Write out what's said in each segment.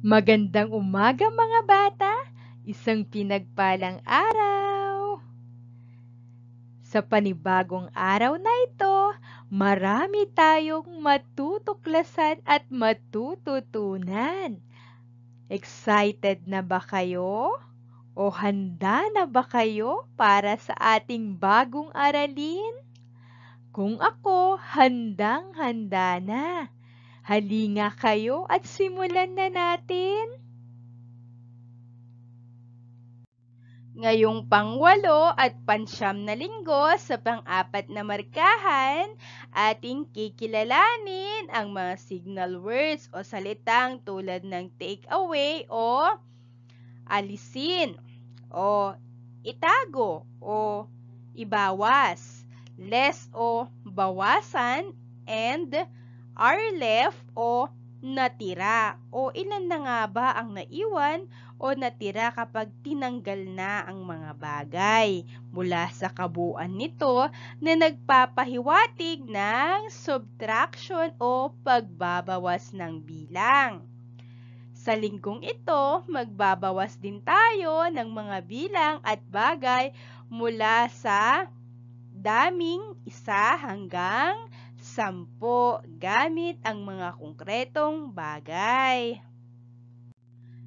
Magandang umaga mga bata! Isang pinagpalang araw! Sa panibagong araw na ito, marami tayong matutuklasan at matututunan. Excited na ba kayo? O handa na ba kayo para sa ating bagong aralin? Kung ako, handang-handa na. Halinga kayo at simulan na natin. Ngayong pangwalo at pansyam na linggo sa pang-apat na markahan, ating kikilalanin ang mga signal words o salitang tulad ng take away o alisin o itago o ibawas, less o bawasan, and are left o natira? O ilan na nga ba ang naiwan o natira kapag tinanggal na ang mga bagay mula sa kabuuan nito na nagpapahiwatig ng subtraction o pagbabawas ng bilang. Sa linggong ito, magbabawas din tayo ng mga bilang at bagay mula sa daming isa hanggang sampo gamit ang mga konkretong bagay.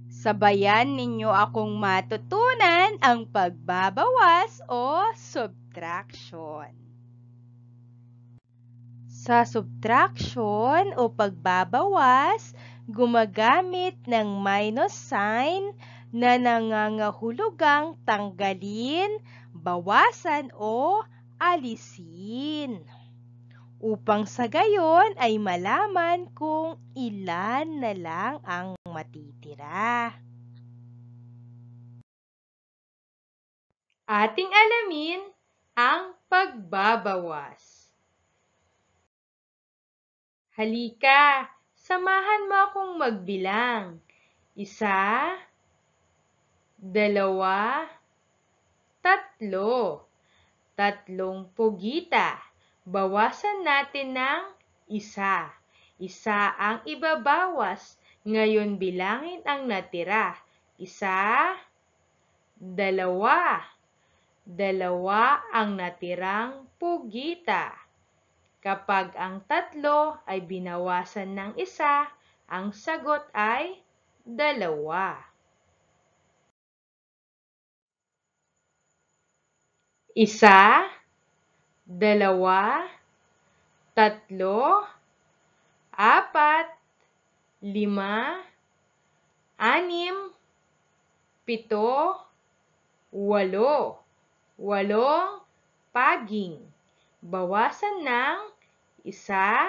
Sabayan ninyo akong matutunan ang pagbabawas o subtraction. Sa subtraction o pagbabawas, gumagamit ng minus sign na nangangahulugang tanggalin, bawasan o alisin upang sa gayon ay malaman kung ilan na lang ang matitira. Ating alamin ang pagbabawas. Halika, samahan mo akong magbilang. Isa, dalawa, tatlo, tatlong pugita bawasan natin ng isa. Isa ang ibabawas. Ngayon bilangin ang natira. Isa, dalawa. Dalawa ang natirang pugita. Kapag ang tatlo ay binawasan ng isa, ang sagot ay dalawa. Isa, dalawa, tatlo, apat, lima, anim, pito, walo. Walong paging. Bawasan ng isa,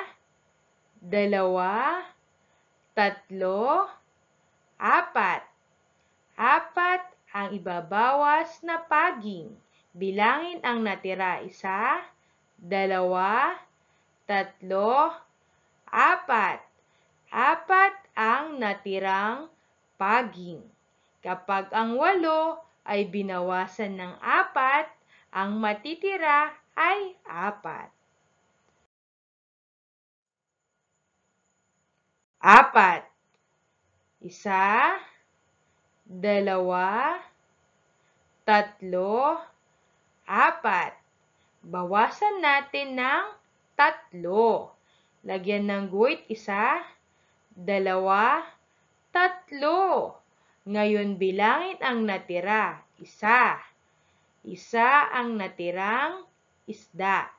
dalawa, tatlo, apat. Apat ang ibabawas na paging. Bilangin ang natira isa, dalawa, tatlo, apat. Apat ang natirang paging. Kapag ang walo ay binawasan ng apat, ang matitira ay apat. Apat. Isa, dalawa, tatlo, apat bawasan natin ng tatlo. Lagyan ng guhit isa, dalawa, tatlo. Ngayon bilangin ang natira, isa. Isa ang natirang isda.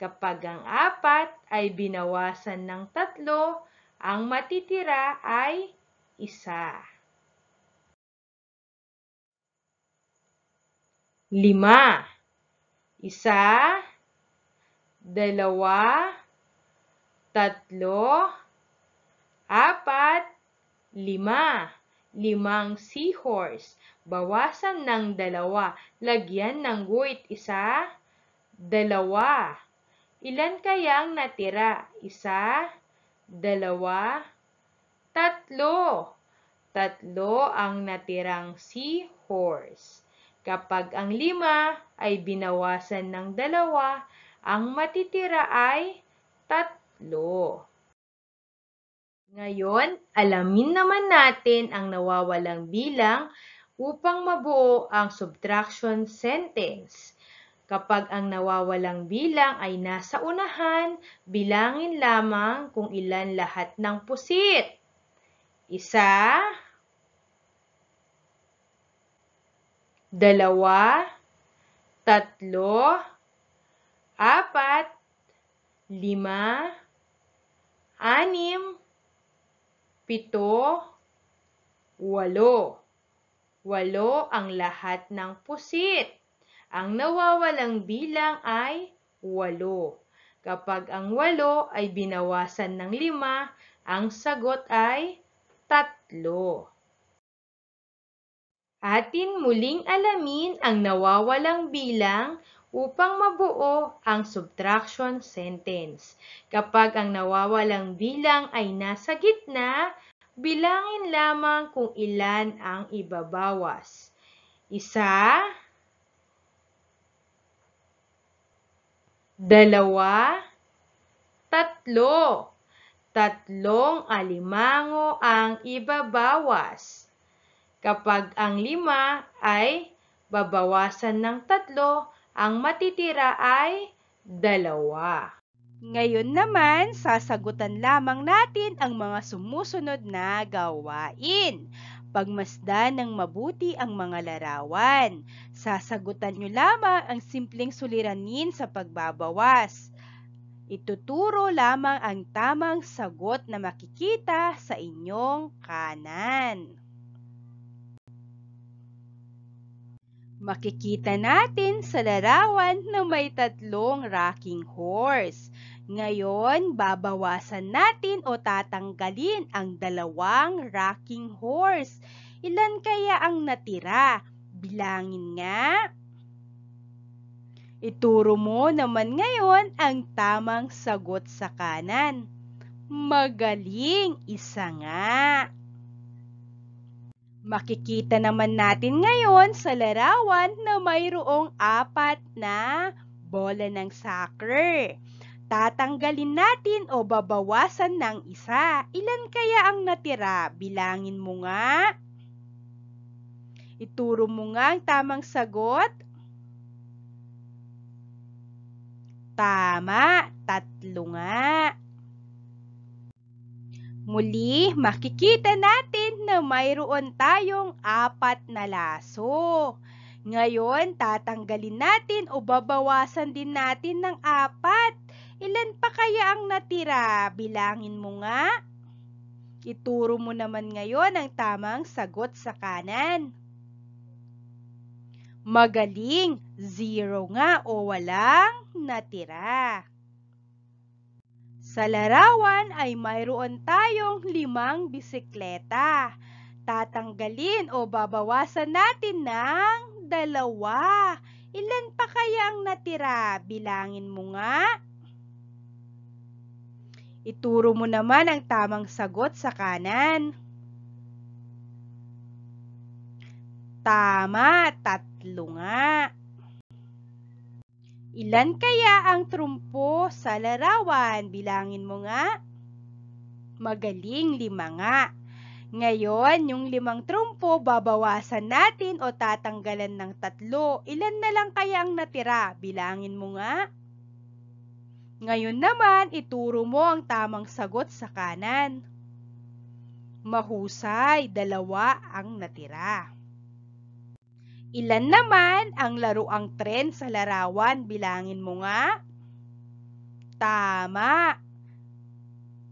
Kapag ang apat ay binawasan ng tatlo, ang matitira ay isa. Lima. Isa, dalawa, tatlo, apat, lima. Limang seahorse. Bawasan ng dalawa. Lagyan ng guhit. Isa, dalawa. Ilan kayang natira? Isa, dalawa, tatlo. Tatlo ang natirang seahorse. Kapag ang lima ay binawasan ng dalawa, ang matitira ay tatlo. Ngayon, alamin naman natin ang nawawalang bilang upang mabuo ang subtraction sentence. Kapag ang nawawalang bilang ay nasa unahan, bilangin lamang kung ilan lahat ng pusit. Isa, dalawa, tatlo, apat, lima, anim, pito, walo. Walo ang lahat ng pusit. Ang nawawalang bilang ay walo. Kapag ang walo ay binawasan ng lima, ang sagot ay tatlo atin muling alamin ang nawawalang bilang upang mabuo ang subtraction sentence. Kapag ang nawawalang bilang ay nasa gitna, bilangin lamang kung ilan ang ibabawas. Isa, dalawa, tatlo. Tatlong alimango ang ibabawas. Kapag ang lima ay babawasan ng tatlo, ang matitira ay dalawa. Ngayon naman, sasagutan lamang natin ang mga sumusunod na gawain. Pagmasdan ng mabuti ang mga larawan. Sasagutan nyo lamang ang simpleng suliranin sa pagbabawas. Ituturo lamang ang tamang sagot na makikita sa inyong kanan. Makikita natin sa larawan na may tatlong rocking horse. Ngayon, babawasan natin o tatanggalin ang dalawang rocking horse. Ilan kaya ang natira? Bilangin nga. Ituro mo naman ngayon ang tamang sagot sa kanan. Magaling, isa nga. Makikita naman natin ngayon sa larawan na mayroong apat na bola ng soccer. Tatanggalin natin o babawasan ng isa. Ilan kaya ang natira? Bilangin mo nga. Ituro mo nga ang tamang sagot. Tama, tatlo nga. Muli, makikita natin na mayroon tayong apat na laso. Ngayon, tatanggalin natin o babawasan din natin ng apat. Ilan pa kaya ang natira? Bilangin mo nga. Ituro mo naman ngayon ang tamang sagot sa kanan. Magaling, zero nga o walang natira. Sa larawan ay mayroon tayong limang bisikleta. Tatanggalin o babawasan natin ng dalawa. Ilan pa kaya ang natira? Bilangin mo nga. Ituro mo naman ang tamang sagot sa kanan. Tama, tatlo nga. Ilan kaya ang trumpo sa larawan? Bilangin mo nga. Magaling, lima nga. Ngayon, yung limang trumpo, babawasan natin o tatanggalan ng tatlo. Ilan na lang kaya ang natira? Bilangin mo nga. Ngayon naman, ituro mo ang tamang sagot sa kanan. Mahusay, dalawa ang natira. Ilan naman ang laruang tren sa larawan? Bilangin mo nga. Tama.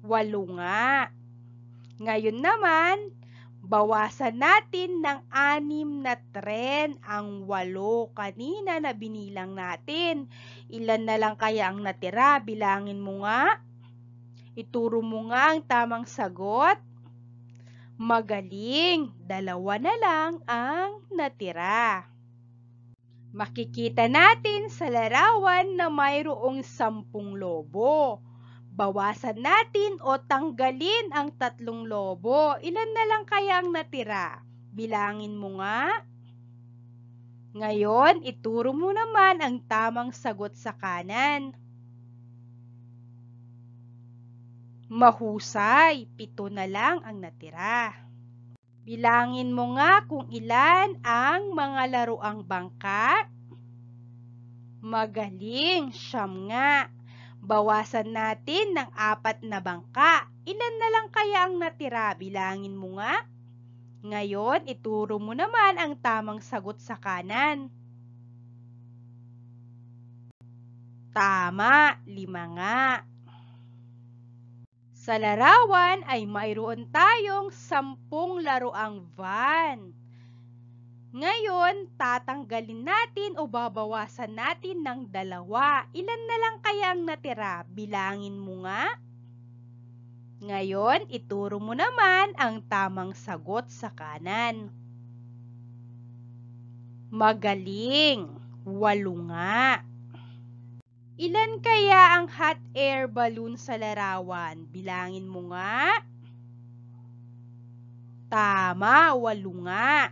Walo nga. Ngayon naman, bawasan natin ng anim na tren ang walo kanina na binilang natin. Ilan na lang kaya ang natira? Bilangin mo nga. Ituro mo nga ang tamang sagot. Magaling! Dalawa na lang ang natira. Makikita natin sa larawan na mayroong sampung lobo. Bawasan natin o tanggalin ang tatlong lobo. Ilan na lang kaya ang natira? Bilangin mo nga. Ngayon, ituro mo naman ang tamang sagot sa kanan. Mahusay, pito na lang ang natira. Bilangin mo nga kung ilan ang mga laruang bangka. Magaling, siyam nga. Bawasan natin ng apat na bangka. Ilan na lang kaya ang natira? Bilangin mo nga. Ngayon, ituro mo naman ang tamang sagot sa kanan. Tama, lima nga. Sa larawan ay mayroon tayong sampung laruang van. Ngayon, tatanggalin natin o babawasan natin ng dalawa. Ilan na lang kaya ang natira? Bilangin mo nga. Ngayon, ituro mo naman ang tamang sagot sa kanan. Magaling! Walo nga! Ilan kaya ang hot air balloon sa larawan? Bilangin mo nga. Tama, walo nga.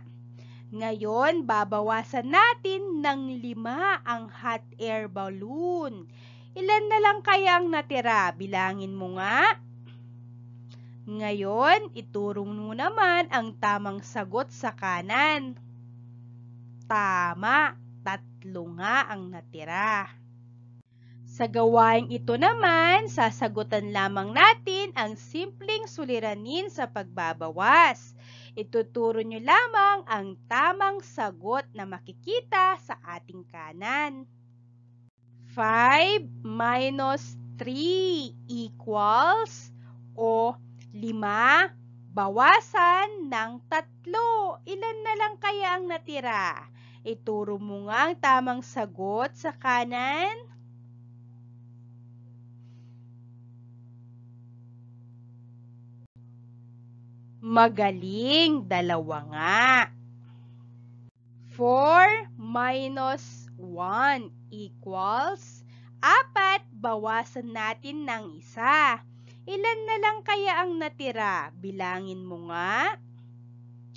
Ngayon, babawasan natin ng lima ang hot air balloon. Ilan na lang kaya ang natira? Bilangin mo nga. Ngayon, iturong mo naman ang tamang sagot sa kanan. Tama, tatlo nga ang natira. Sa gawaing ito naman, sasagutan lamang natin ang simpleng suliranin sa pagbabawas. Ituturo nyo lamang ang tamang sagot na makikita sa ating kanan. 5 minus 3 equals o 5 bawasan ng 3. Ilan na lang kaya ang natira? Ituro mo nga ang tamang sagot sa kanan. Magaling, dalawa nga. 4 minus 1 equals apat bawasan natin ng isa. Ilan na lang kaya ang natira? Bilangin mo nga.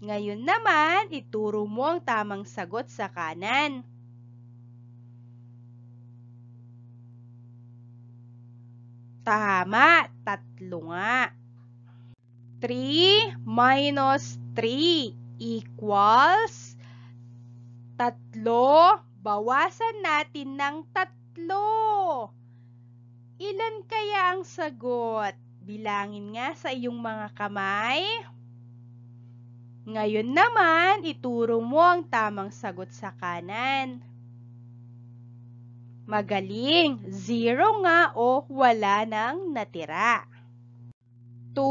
Ngayon naman, ituro mo ang tamang sagot sa kanan. Tama, tatlo nga. 3 minus 3 equals tatlo. Bawasan natin ng tatlo. Ilan kaya ang sagot? Bilangin nga sa iyong mga kamay. Ngayon naman, ituro mo ang tamang sagot sa kanan. Magaling! Zero nga o wala nang natira. 2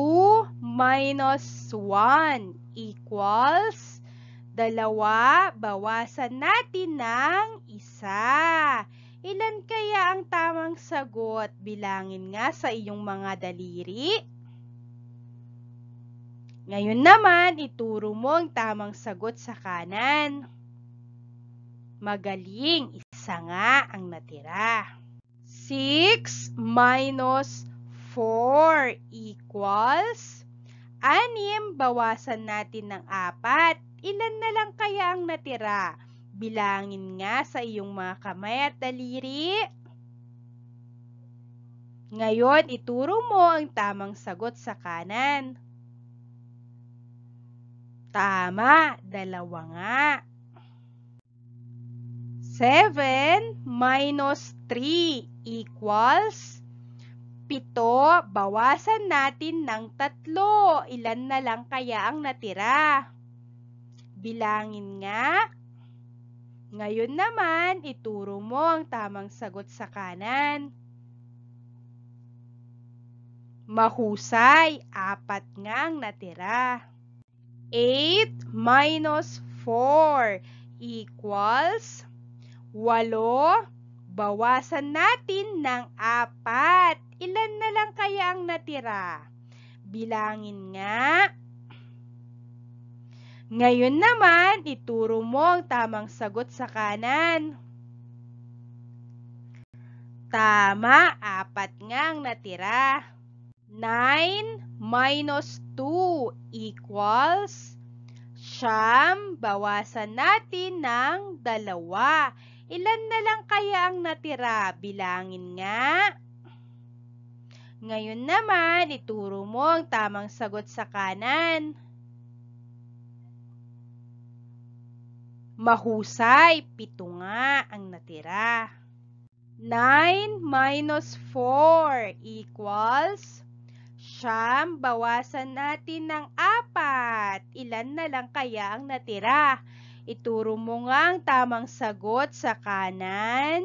minus 1 equals dalawa bawasan natin ng 1. Ilan kaya ang tamang sagot? Bilangin nga sa iyong mga daliri. Ngayon naman, ituro mo ang tamang sagot sa kanan. Magaling, isa nga ang natira. 6 minus 4 equals anim, bawasan natin ng apat. Ilan na lang kaya ang natira? Bilangin nga sa iyong mga kamay at daliri. Ngayon, ituro mo ang tamang sagot sa kanan. Tama, dalawa nga. 7 minus 3 equals Pito, bawasan natin ng tatlo. Ilan na lang kaya ang natira? Bilangin nga. Ngayon naman, ituro mo ang tamang sagot sa kanan. Mahusay, apat nga ang natira. 8 minus 4 equals 8. Bawasan natin ng 4. Ilan na lang kaya ang natira? Bilangin nga. Ngayon naman, ituro mo ang tamang sagot sa kanan. Tama, apat nga ang natira. 9 minus 2 equals siyam, bawasan natin ng dalawa. Ilan na lang kaya ang natira? Bilangin nga. Ngayon naman, ituro mo ang tamang sagot sa kanan. Mahusay, pito nga ang natira. 9 minus 4 equals siyam, bawasan natin ng 4. Ilan na lang kaya ang natira? Ituro mo nga ang tamang sagot sa kanan.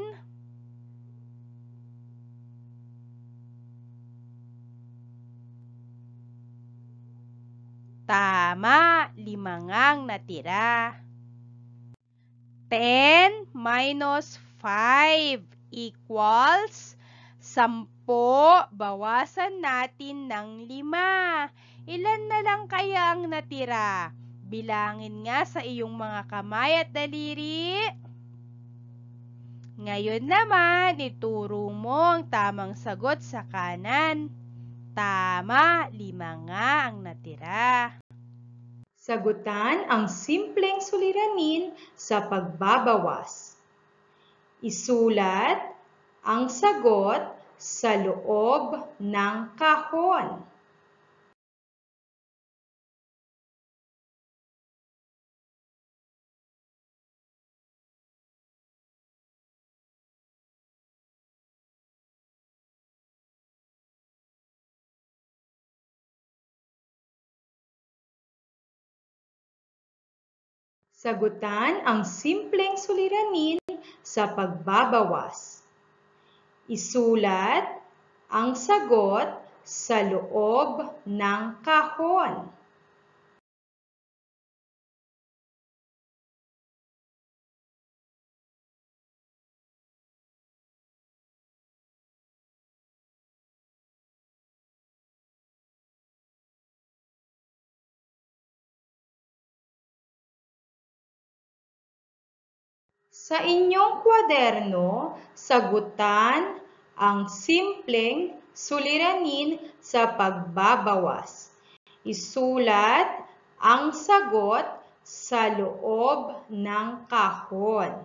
Tama, lima ngang natira. 10 minus 5 equals 10 bawasan natin ng 5. Ilan na lang kaya ang natira? Bilangin nga sa iyong mga kamay at daliri. Ngayon naman, ituro mo ang tamang sagot sa kanan. Tama, lima nga ang natira. Sagutan ang simpleng suliranin sa pagbabawas. Isulat ang sagot sa loob ng kahon. Sagutan ang simpleng suliranin sa pagbabawas. Isulat ang sagot sa loob ng kahon. Sa inyong kwaderno, sagutan ang simpleng suliranin sa pagbabawas. Isulat ang sagot sa loob ng kahon.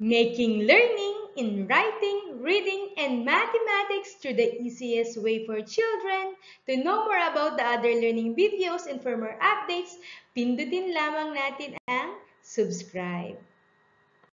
making learning in writing, reading, and mathematics through the easiest way for children. To know more about the other learning videos and for updates, pindutin lamang natin ang subscribe.